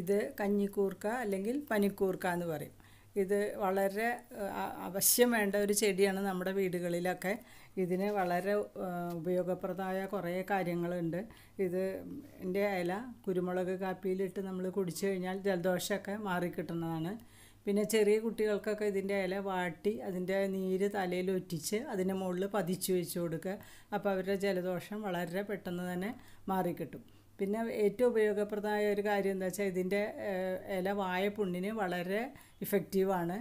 ഇത് കഞ്ഞിക്കൂർക്ക അല്ലെങ്കിൽ പനിക്കൂർക്ക എന്ന് പറയും ഇത് വളരെ അവശ്യം വേണ്ട ഒരു ചെടിയാണ് നമ്മുടെ വീടുകളിലൊക്കെ ഇതിന് വളരെ ഉപയോഗപ്രദമായ കുറേ കാര്യങ്ങളുണ്ട് ഇത് എൻ്റെ ഇല കുരുമുളക് കാപ്പിയിലിട്ട് നമ്മൾ കുടിച്ചു കഴിഞ്ഞാൽ ജലദോഷമൊക്കെ മാറിക്കിട്ടുന്നതാണ് പിന്നെ ചെറിയ കുട്ടികൾക്കൊക്കെ ഇതിൻ്റെ ഇല വാട്ടി അതിൻ്റെ നീര് തലയിൽ ഒറ്റിച്ച് അതിൻ്റെ മുകളിൽ പതിച്ചു വെച്ച് കൊടുക്കുക അപ്പോൾ അവരുടെ ജലദോഷം വളരെ പെട്ടെന്ന് തന്നെ മാറിക്കിട്ടും പിന്നെ ഏറ്റവും ഉപയോഗപ്രദമായ ഒരു കാര്യം എന്താ വെച്ചാൽ ഇതിൻ്റെ ഇല വായ പുണ്ണിന് വളരെ ഇഫക്റ്റീവാണ്